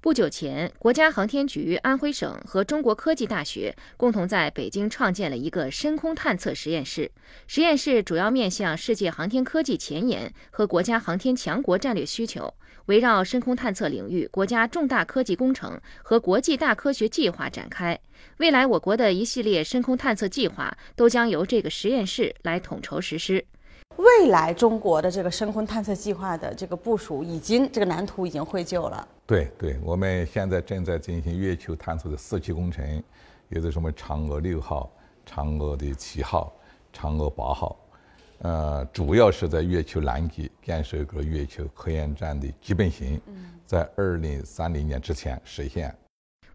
不久前，国家航天局、安徽省和中国科技大学共同在北京创建了一个深空探测实验室。实验室主要面向世界航天科技前沿和国家航天强国战略需求，围绕深空探测领域国家重大科技工程和国际大科学计划展开。未来，我国的一系列深空探测计划都将由这个实验室来统筹实施。未来中国的这个深空探测计划的这个部署，已经这个蓝图已经绘就了。对对，我们现在正在进行月球探测的四期工程，也就是我们嫦娥六号、嫦娥的七号、嫦娥八号，呃，主要是在月球南极建设一个月球科研站的基本型，在二零三零年之前实现。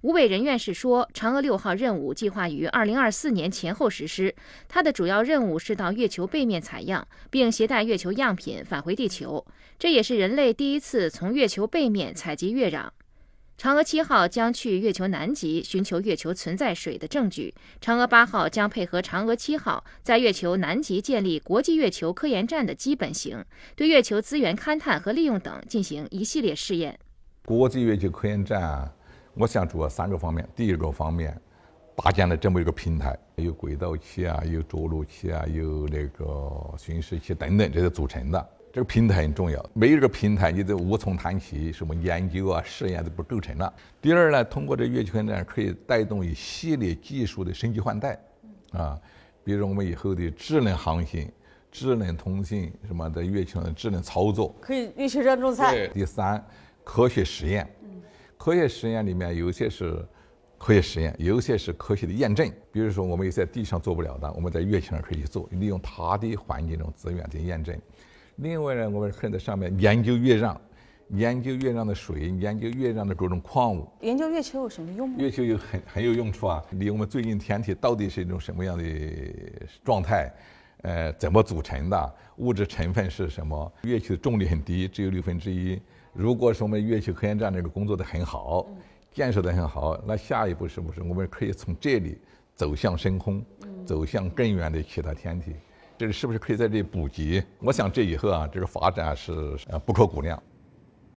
吴伟仁院士说：“嫦娥六号任务计划于二零二四年前后实施，它的主要任务是到月球背面采样，并携带月球样品返回地球。这也是人类第一次从月球背面采集月壤。嫦娥七号将去月球南极寻求月球存在水的证据。嫦娥八号将配合嫦娥七号在月球南极建立国际月球科研站的基本型，对月球资源勘探和利用等进行一系列试验。国际月球科研站啊。”我想主要三个方面。第一个方面，搭建了这么一个平台，有轨道器啊，有着陆器啊，有那个巡视器等等，这些组成的。这个平台很重要，没有这个平台，你都无从谈起什么研究啊、试验都不构成了。第二呢，通过这月球站可以带动一系列技术的升级换代，啊，比如我们以后的智能航行、智能通信什么在月球上的智能操作，可以月球上种菜。第三，科学实验。科学实验里面有些是科学实验，有些是科学的验证。比如说，我们有些地上做不了的，我们在月球上可以做，利用它的环境中资源进行验证。另外呢，我们可以在上面研究月壤，研究月壤的水，研究月壤的各种矿物。研究月球有什么用吗？月球有很很有用处啊！离我们最近天体到底是一种什么样的状态，呃，怎么组成的物质成分是什么？月球的重力很低，只有六分之一。如果说我们月球科研站这个工作的很好，建设的很好，那下一步是不是我们可以从这里走向深空，走向更远的其他天体？这里是不是可以在这里补给？我想这以后啊，这个发展是呃不可估量。